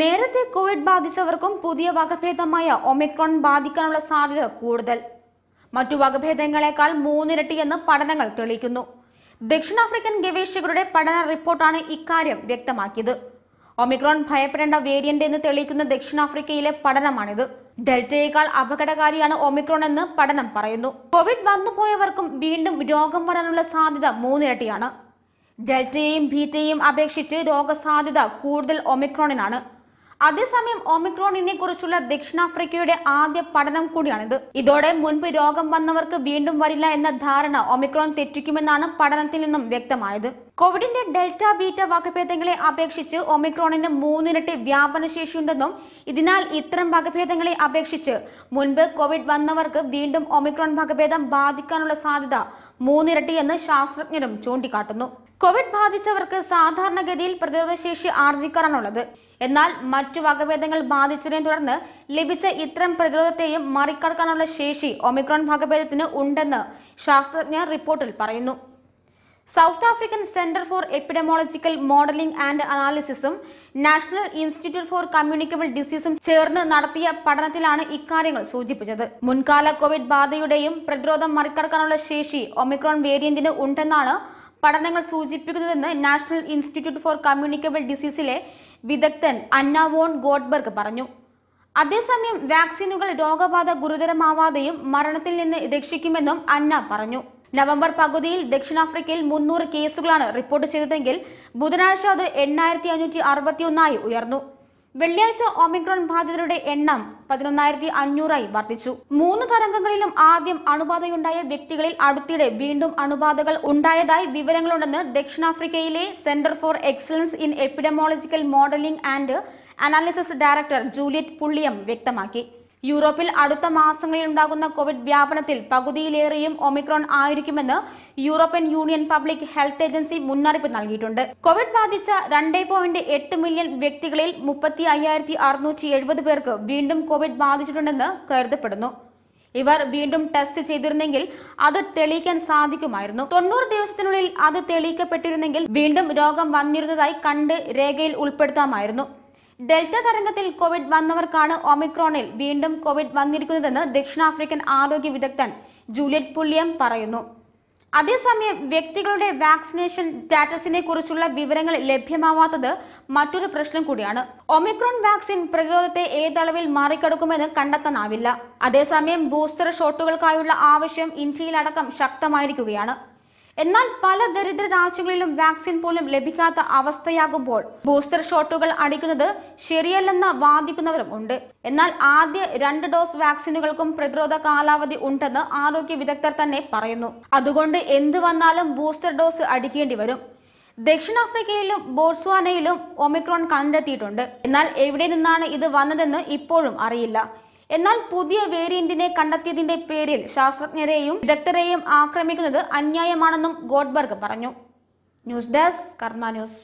നേരത്തെ കോവിഡ് ബാധിച്ചവർക്കും പുതിയ വകഭേദമായ ഒമിക്രോൺ ബാധിക്കാനുള്ള സാധ്യത കൂടുതൽ മറ്റു വകഭേദങ്ങളെക്കാൾ മൂന്നിരട്ടിയെന്ന് പഠനങ്ങൾ തെളിയിക്കുന്നു ദക്ഷിണാഫ്രിക്കൻ ഗവേഷകരുടെ പഠന റിപ്പോർട്ടാണ് ഇക്കാര്യം വ്യക്തമാക്കിയത് ഒമിക്രോൺ ഭയപ്പെടേണ്ട വേരിയന്റ് എന്ന് തെളിയിക്കുന്ന ദക്ഷിണാഫ്രിക്കയിലെ പഠനമാണിത് ഡെൽറ്റയേക്കാൾ അപകടകാരിയാണ് ഒമിക്രോൺ എന്ന് പഠനം പറയുന്നു കോവിഡ് വന്നുപോയവർക്കും വീണ്ടും രോഗം വരാനുള്ള സാധ്യത മൂന്നിരട്ടിയാണ് ഡെൽറ്റയെയും ഭീറ്റയെയും അപേക്ഷിച്ച് രോഗസാധ്യത കൂടുതൽ ഒമിക്രോണിനാണ് അതേസമയം ഒമിക്രോണിനെ കുറിച്ചുള്ള ദക്ഷിണാഫ്രിക്കയുടെ ആദ്യ പഠനം കൂടിയാണിത് ഇതോടെ മുൻപ് രോഗം വന്നവർക്ക് വീണ്ടും വരില്ല എന്ന ധാരണ ഒമിക്രോൺ തെറ്റിക്കുമെന്നാണ് പഠനത്തിൽ നിന്നും വ്യക്തമായത് കോവിഡിന്റെ ഡെൽറ്റ ബീറ്റ വകഭേദങ്ങളെ അപേക്ഷിച്ച് ഒമിക്രോണിന് മൂന്നിരട്ടി വ്യാപനശേഷിയുണ്ടെന്നും ഇതിനാൽ ഇത്തരം വകഭേദങ്ങളെ അപേക്ഷിച്ച് മുൻപ് കോവിഡ് വന്നവർക്ക് വീണ്ടും ഒമിക്രോൺ വകഭേദം ബാധിക്കാനുള്ള സാധ്യത മൂന്നിരട്ടിയെന്ന് ശാസ്ത്രജ്ഞരും ചൂണ്ടിക്കാട്ടുന്നു കോവിഡ് ബാധിച്ചവർക്ക് സാധാരണഗതിയിൽ പ്രതിരോധശേഷി ആർജിക്കാറാണുള്ളത് എന്നാൽ മറ്റു വകഭേദങ്ങൾ ബാധിച്ചതിനെ തുടർന്ന് ലഭിച്ച ഇത്തരം പ്രതിരോധത്തെയും മറികടക്കാനുള്ള ശേഷി ഒമിക്രോൺ വകഭേദത്തിന് ഉണ്ടെന്ന് ശാസ്ത്രജ്ഞർ റിപ്പോർട്ടിൽ പറയുന്നു South African Centre for Epidemiological Modelling and അനാലിസിസും നാഷണൽ ഇൻസ്റ്റിറ്റ്യൂട്ട് ഫോർ കമ്മ്യൂണിക്കബിൾ ഡിസീസും ചേർന്ന് നടത്തിയ പഠനത്തിലാണ് ഇക്കാര്യങ്ങൾ സൂചിപ്പിച്ചത് മുൻകാല കോവിഡ് ബാധയുടെയും പ്രതിരോധം മറികടക്കാനുള്ള ശേഷി ഒമിക്രോൺ വേരിയന്റിന് ഉണ്ടെന്നാണ് പഠനങ്ങൾ സൂചിപ്പിക്കുന്നതെന്ന് നാഷണൽ ഇൻസ്റ്റിറ്റ്യൂട്ട് ഫോർ കമ്മ്യൂണിക്കബിൾ ഡിസീസിലെ വിദഗ്ധൻ അന്ന വോൺ ഗോഡ്ബർഗ് പറഞ്ഞു അതേസമയം വാക്സിനുകൾ രോഗബാധ ഗുരുതരമാവാതെയും മരണത്തിൽ നിന്ന് രക്ഷിക്കുമെന്നും അന്ന പറഞ്ഞു നവംബർ പകുതിയിൽ ദക്ഷിണാഫ്രിക്കയിൽ മുന്നൂറ് കേസുകളാണ് റിപ്പോർട്ട് ചെയ്തതെങ്കിൽ ബുധനാഴ്ച അത് എണ്ണായിരത്തി അഞ്ഞൂറ്റി അറുപത്തിയൊന്നായി ഉയർന്നു വെള്ളിയാഴ്ച ഒമിക്രോൺ ബാധിതരുടെ എണ്ണം പതിനൊന്നായിരത്തി അഞ്ഞൂറായി വർദ്ധിച്ചു മൂന്ന് തരംഗങ്ങളിലും ആദ്യം അണുബാധയുണ്ടായ വ്യക്തികളിൽ അടുത്തിടെ വീണ്ടും അണുബാധകൾ ഉണ്ടായതായി വിവരങ്ങളുണ്ടെന്ന് ദക്ഷിണാഫ്രിക്കയിലെ Centre for Excellence in Epidemiological Modelling and Analysis director Juliet Pulliam വ്യക്തമാക്കി യൂറോപ്പിൽ അടുത്ത മാസങ്ങളിൽ ഉണ്ടാകുന്ന കോവിഡ് വ്യാപനത്തിൽ പകുതിയിലേറെയും ഒമിക്രോൺ ആയിരിക്കുമെന്ന് European Union Public Health Agency മുന്നറിയിപ്പ് നൽകിയിട്ടുണ്ട് കോവിഡ് ബാധിച്ച രണ്ട് പോയിന്റ് എട്ട് മില്യൺ വ്യക്തികളിൽ മുപ്പത്തി അയ്യായിരത്തി അറുന്നൂറ്റി എഴുപത് പേർക്ക് വീണ്ടും കോവിഡ് ബാധിച്ചിട്ടുണ്ടെന്ന് കരുതപ്പെടുന്നു ഇവർ വീണ്ടും ടെസ്റ്റ് ചെയ്തിരുന്നെങ്കിൽ അത് തെളിയിക്കാൻ സാധിക്കുമായിരുന്നു തൊണ്ണൂറ് ദിവസത്തിനുള്ളിൽ അത് തെളിയിക്കപ്പെട്ടിരുന്നെങ്കിൽ വീണ്ടും രോഗം വന്നിരുന്നതായി കണ്ട് രേഖയിൽ ഉൾപ്പെടുത്താമായിരുന്നു ഡെൽറ്റ തരംഗത്തിൽ കോവിഡ് വന്നവർക്കാണ് ഒമിക്രോണിൽ വീണ്ടും കോവിഡ് വന്നിരിക്കുന്നതെന്ന് ദക്ഷിണാഫ്രിക്കൻ ആരോഗ്യ വിദഗ്ധൻ ജൂലിയറ്റ് പുള്ളിയം പറയുന്നു അതേസമയം വ്യക്തികളുടെ വാക്സിനേഷൻ സ്റ്റാറ്റസിനെ കുറിച്ചുള്ള വിവരങ്ങൾ ലഭ്യമാവാത്തത് മറ്റൊരു പ്രശ്നം കൂടിയാണ് ഒമിക്രോൺ വാക്സിൻ പ്രതിരോധത്തെ ഏതളവിൽ മറികടക്കുമെന്ന് കണ്ടെത്താനാവില്ല അതേസമയം ബൂസ്റ്റർ ഷോട്ടുകൾക്കായുള്ള ആവശ്യം ഇന്ത്യയിലടക്കം ശക്തമായിരിക്കുകയാണ് എന്നാൽ പല ദരിദ്ര രാജ്യങ്ങളിലും വാക്സിൻ പോലും ലഭിക്കാത്ത അവസ്ഥയാകുമ്പോൾ ബൂസ്റ്റർ ഷോട്ടുകൾ അടിക്കുന്നത് ശരിയല്ലെന്ന് വാദിക്കുന്നവരും ഉണ്ട് എന്നാൽ ആദ്യ രണ്ട് ഡോസ് വാക്സിനുകൾക്കും പ്രതിരോധ കാലാവധി ഉണ്ടെന്ന് ആരോഗ്യ വിദഗ്ധർ തന്നെ പറയുന്നു അതുകൊണ്ട് എന്ത് വന്നാലും ബൂസ്റ്റർ ഡോസ് അടിക്കേണ്ടി വരും ദക്ഷിണാഫ്രിക്കയിലും ബോർസ്വാനയിലും ഒമിക്രോൺ കണ്ടെത്തിയിട്ടുണ്ട് എന്നാൽ എവിടെ നിന്നാണ് ഇത് വന്നതെന്ന് ഇപ്പോഴും അറിയില്ല എന്നാൽ പുതിയ വേരിയന്റിനെ കണ്ടെത്തിയതിന്റെ പേരിൽ ശാസ്ത്രജ്ഞരെയും വിദഗ്ധരെയും ആക്രമിക്കുന്നത് അന്യായമാണെന്നും ഗോഡ്ബർഗ് പറഞ്ഞു ന്യൂസ് ഡെസ്ക് കർമ്മ ന്യൂസ്